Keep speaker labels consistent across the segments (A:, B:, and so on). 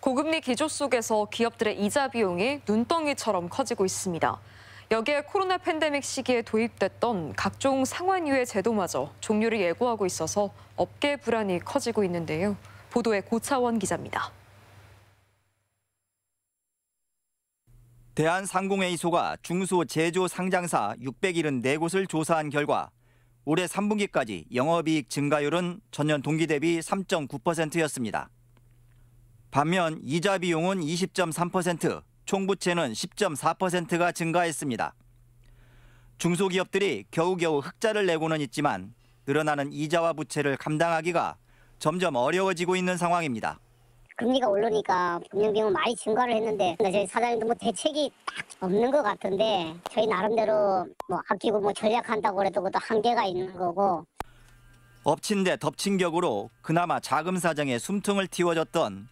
A: 고금리 기조 속에서 기업들의 이자 비용이 눈덩이처럼 커지고 있습니다. 여기에 코로나 팬데믹 시기에 도입됐던 각종 상환유예 제도마저 종료를 예고하고 있어서 업계 불안이 커지고 있는데요. 보도에 고차원 기자입니다.
B: 대한상공회의소가 중소제조 상장사 674곳을 조사한 결과 올해 3분기까지 영업이익 증가율은 전년 동기 대비 3.9%였습니다. 반면 이자 비용은 20.3%, 총부채는 10.4%가 증가했습니다. 중소기업들이 겨우겨우 흑자를 내고는 있지만 늘어나는 이자와 부채를 감당하기가 점점 어려워지고 있는 상황입니다.
C: 금리가 오르니까 분양 비용 많이 증가를 했는데 저희 사장님도 뭐 대책이 딱 없는 것 같은데 저희 나름대로 뭐 아끼고 뭐 절약한다고 해도 그것도 한계가 있는 거고
B: 엎친 데 덮친 격으로 그나마 자금 사정에 숨통을 틔워줬던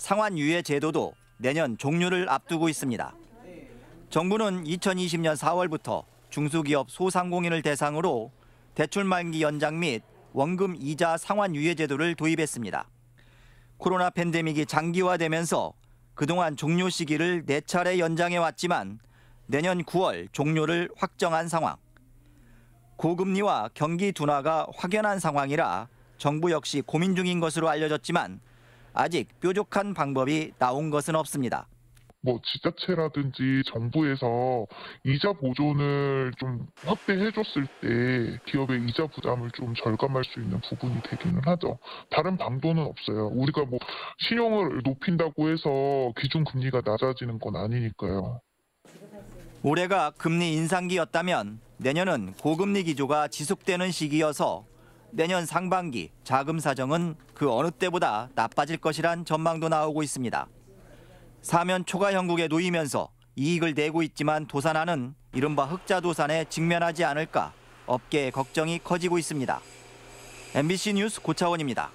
B: 상환 유예 제도도 내년 종료를 앞두고 있습니다. 정부는 2020년 4월부터 중소기업 소상공인을 대상으로 대출 만기 연장 및 원금 이자 상환 유예 제도를 도입했습니다. 코로나 팬데믹이 장기화되면서 그동안 종료 시기를 4차례 연장해 왔지만 내년 9월 종료를 확정한 상황. 고금리와 경기 둔화가 확연한 상황이라 정부 역시 고민 중인 것으로 알려졌지만 아직 뾰족한 방법이 나온 것은 없습니다.
D: 뭐 지자체라든지 정부에서 이자 보존을 좀 확대해 줬을 때 기업의 이자 부담을 좀 절감할 수 있는 부분이 되기는 하죠. 다른 방도는 없어요. 우리가 뭐 신용을 높인다고 해서 기준 금리가 낮아지는 건 아니니까요.
B: 올해가 금리 인상기였다면 내년은 고금리 기조가 지속되는 시기여서 내년 상반기 자금 사정은 그 어느 때보다 나빠질 것이란 전망도 나오고 있습니다. 사면 초과 형국에 놓이면서 이익을 내고 있지만 도산하는 이른바 흑자 도산에 직면하지 않을까 업계의 걱정이 커지고 있습니다. MBC 뉴스 고차원입니다.